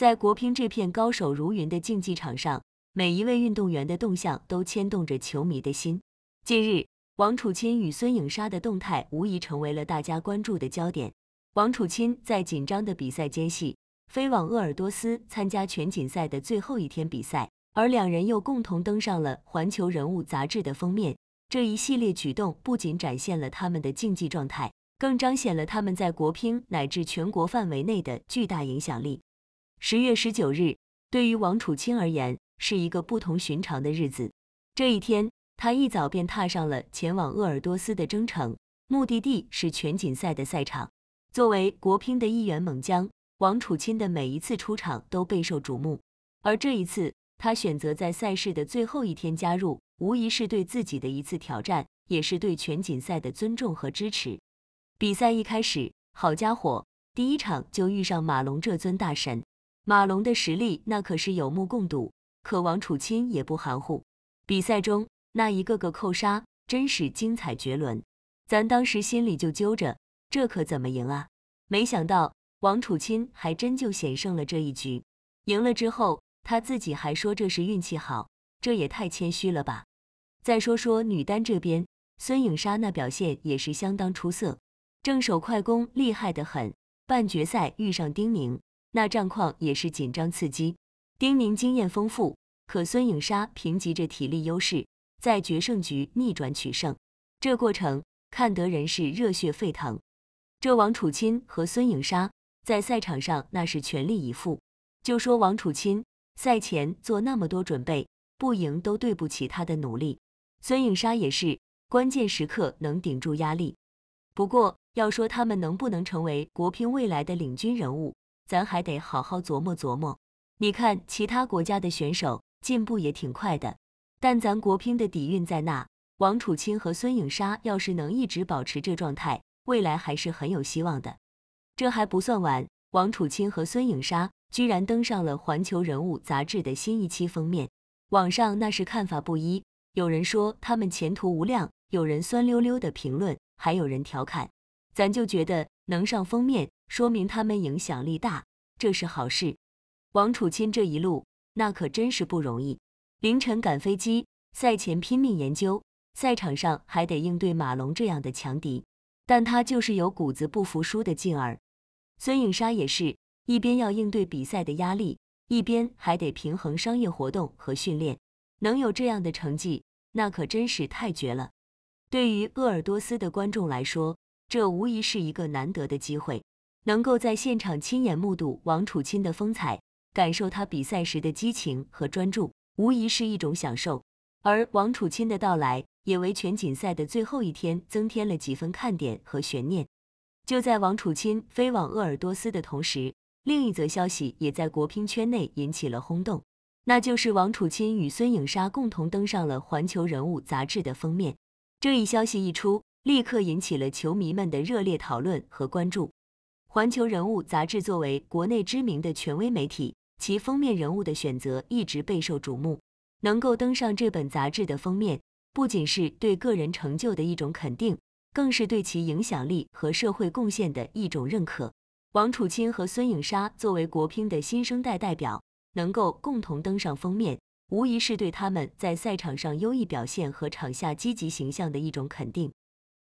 在国乒这片高手如云的竞技场上，每一位运动员的动向都牵动着球迷的心。近日，王楚钦与孙颖莎的动态无疑成为了大家关注的焦点。王楚钦在紧张的比赛间隙飞往鄂尔多斯参加全锦赛的最后一天比赛，而两人又共同登上了《环球人物》杂志的封面。这一系列举动不仅展现了他们的竞技状态，更彰显了他们在国乒乃至全国范围内的巨大影响力。十月十九日，对于王楚钦而言是一个不同寻常的日子。这一天，他一早便踏上了前往鄂尔多斯的征程，目的地是全锦赛的赛场。作为国乒的一员猛将，王楚钦的每一次出场都备受瞩目。而这一次，他选择在赛事的最后一天加入，无疑是对自己的一次挑战，也是对全锦赛的尊重和支持。比赛一开始，好家伙，第一场就遇上马龙这尊大神。马龙的实力那可是有目共睹，可王楚钦也不含糊。比赛中那一个个扣杀真是精彩绝伦，咱当时心里就揪着，这可怎么赢啊？没想到王楚钦还真就险胜了这一局。赢了之后他自己还说这是运气好，这也太谦虚了吧。再说说女单这边，孙颖莎那表现也是相当出色，正手快攻厉害得很。半决赛遇上丁宁。那战况也是紧张刺激，丁宁经验丰富，可孙颖莎凭借着体力优势，在决胜局逆转取胜，这过程看得人是热血沸腾。这王楚钦和孙颖莎在赛场上那是全力以赴，就说王楚钦赛前做那么多准备，不赢都对不起他的努力。孙颖莎也是关键时刻能顶住压力。不过要说他们能不能成为国乒未来的领军人物？咱还得好好琢磨琢磨。你看其他国家的选手进步也挺快的，但咱国乒的底蕴在那。王楚钦和孙颖莎要是能一直保持这状态，未来还是很有希望的。这还不算完，王楚钦和孙颖莎居然登上了《环球人物》杂志的新一期封面。网上那是看法不一，有人说他们前途无量，有人酸溜溜的评论，还有人调侃。咱就觉得能上封面，说明他们影响力大。这是好事，王楚钦这一路那可真是不容易。凌晨赶飞机，赛前拼命研究，赛场上还得应对马龙这样的强敌，但他就是有股子不服输的劲儿。孙颖莎也是一边要应对比赛的压力，一边还得平衡商业活动和训练，能有这样的成绩，那可真是太绝了。对于鄂尔多斯的观众来说，这无疑是一个难得的机会。能够在现场亲眼目睹王楚钦的风采，感受他比赛时的激情和专注，无疑是一种享受。而王楚钦的到来也为全锦赛的最后一天增添了几分看点和悬念。就在王楚钦飞往鄂尔多斯的同时，另一则消息也在国乒圈内引起了轰动，那就是王楚钦与孙颖莎共同登上了《环球人物》杂志的封面。这一消息一出，立刻引起了球迷们的热烈讨论和关注。《环球人物》杂志作为国内知名的权威媒体，其封面人物的选择一直备受瞩目。能够登上这本杂志的封面，不仅是对个人成就的一种肯定，更是对其影响力和社会贡献的一种认可。王楚钦和孙颖莎作为国乒的新生代代表，能够共同登上封面，无疑是对他们在赛场上优异表现和场下积极形象的一种肯定。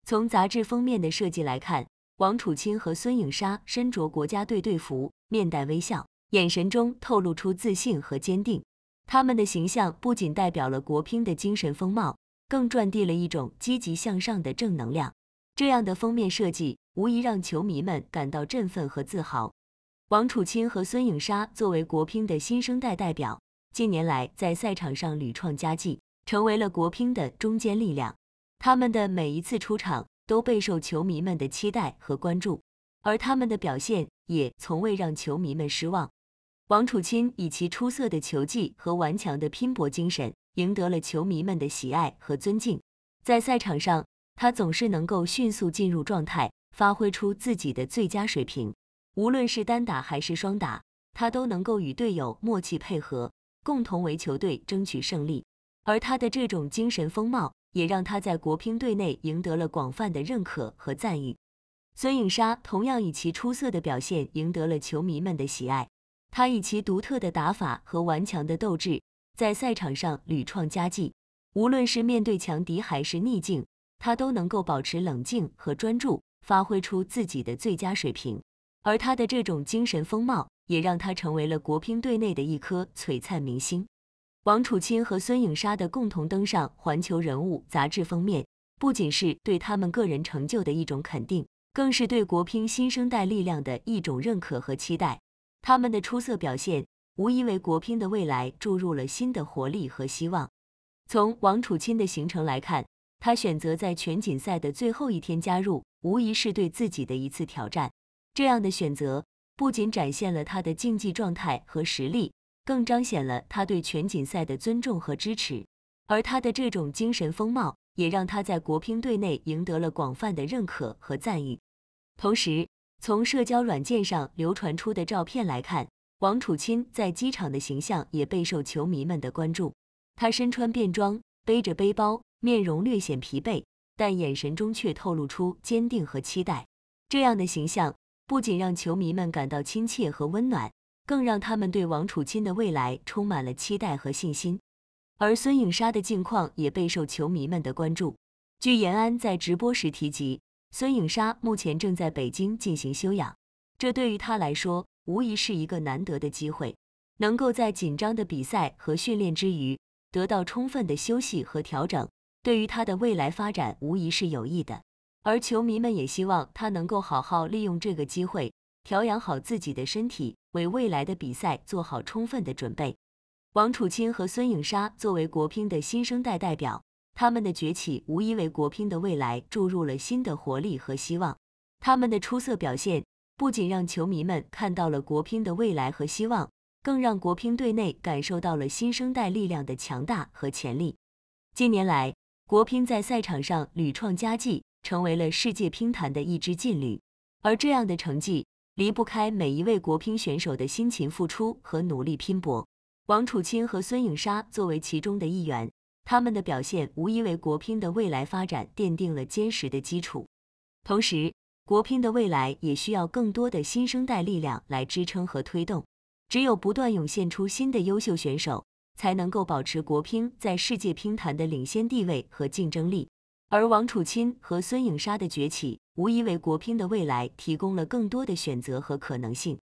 从杂志封面的设计来看，王楚钦和孙颖莎身着国家队队服，面带微笑，眼神中透露出自信和坚定。他们的形象不仅代表了国乒的精神风貌，更传递了一种积极向上的正能量。这样的封面设计无疑让球迷们感到振奋和自豪。王楚钦和孙颖莎作为国乒的新生代代表，近年来在赛场上屡创佳绩，成为了国乒的中坚力量。他们的每一次出场，都备受球迷们的期待和关注，而他们的表现也从未让球迷们失望。王楚钦以其出色的球技和顽强的拼搏精神，赢得了球迷们的喜爱和尊敬。在赛场上，他总是能够迅速进入状态，发挥出自己的最佳水平。无论是单打还是双打，他都能够与队友默契配合，共同为球队争取胜利。而他的这种精神风貌，也让他在国乒队内赢得了广泛的认可和赞誉。孙颖莎同样以其出色的表现赢得了球迷们的喜爱。他以其独特的打法和顽强的斗志，在赛场上屡创佳绩。无论是面对强敌还是逆境，他都能够保持冷静和专注，发挥出自己的最佳水平。而他的这种精神风貌，也让他成为了国乒队内的一颗璀璨明星。王楚钦和孙颖莎的共同登上《环球人物》杂志封面，不仅是对他们个人成就的一种肯定，更是对国乒新生代力量的一种认可和期待。他们的出色表现，无疑为国乒的未来注入了新的活力和希望。从王楚钦的行程来看，他选择在全锦赛的最后一天加入，无疑是对自己的一次挑战。这样的选择，不仅展现了他的竞技状态和实力。更彰显了他对全锦赛的尊重和支持，而他的这种精神风貌也让他在国乒队内赢得了广泛的认可和赞誉。同时，从社交软件上流传出的照片来看，王楚钦在机场的形象也备受球迷们的关注。他身穿便装，背着背包，面容略显疲惫，但眼神中却透露出坚定和期待。这样的形象不仅让球迷们感到亲切和温暖。更让他们对王楚钦的未来充满了期待和信心，而孙颖莎的近况也备受球迷们的关注。据延安在直播时提及，孙颖莎目前正在北京进行休养，这对于他来说无疑是一个难得的机会，能够在紧张的比赛和训练之余得到充分的休息和调整，对于他的未来发展无疑是有益的。而球迷们也希望他能够好好利用这个机会。调养好自己的身体，为未来的比赛做好充分的准备。王楚钦和孙颖莎作为国乒的新生代代表，他们的崛起无疑为国乒的未来注入了新的活力和希望。他们的出色表现不仅让球迷们看到了国乒的未来和希望，更让国乒队内感受到了新生代力量的强大和潜力。近年来，国乒在赛场上屡创佳绩，成为了世界乒坛的一支劲旅。而这样的成绩，离不开每一位国乒选手的辛勤付出和努力拼搏。王楚钦和孙颖莎作为其中的一员，他们的表现无疑为国乒的未来发展奠定了坚实的基础。同时，国乒的未来也需要更多的新生代力量来支撑和推动。只有不断涌现出新的优秀选手，才能够保持国乒在世界乒坛的领先地位和竞争力。而王楚钦和孙颖莎的崛起，无疑为国乒的未来提供了更多的选择和可能性。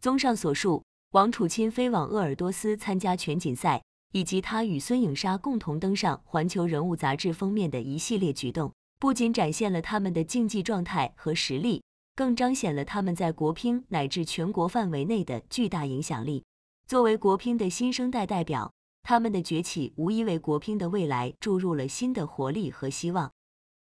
综上所述，王楚钦飞往鄂尔多斯参加全锦赛，以及他与孙颖莎共同登上《环球人物》杂志封面的一系列举动，不仅展现了他们的竞技状态和实力，更彰显了他们在国乒乃至全国范围内的巨大影响力。作为国乒的新生代代表，他们的崛起无疑为国乒的未来注入了新的活力和希望。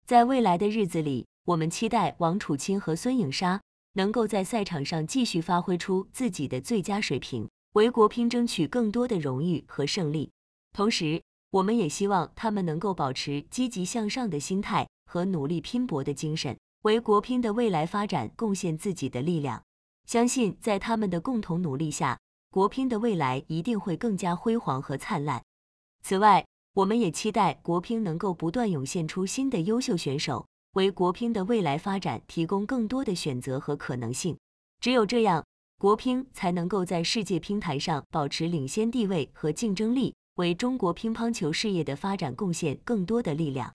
在未来的日子里，我们期待王楚钦和孙颖莎能够在赛场上继续发挥出自己的最佳水平，为国乒争取更多的荣誉和胜利。同时，我们也希望他们能够保持积极向上的心态和努力拼搏的精神，为国乒的未来发展贡献自己的力量。相信在他们的共同努力下，国乒的未来一定会更加辉煌和灿烂。此外，我们也期待国乒能够不断涌现出新的优秀选手，为国乒的未来发展提供更多的选择和可能性。只有这样，国乒才能够在世界乒坛上保持领先地位和竞争力，为中国乒乓球事业的发展贡献更多的力量。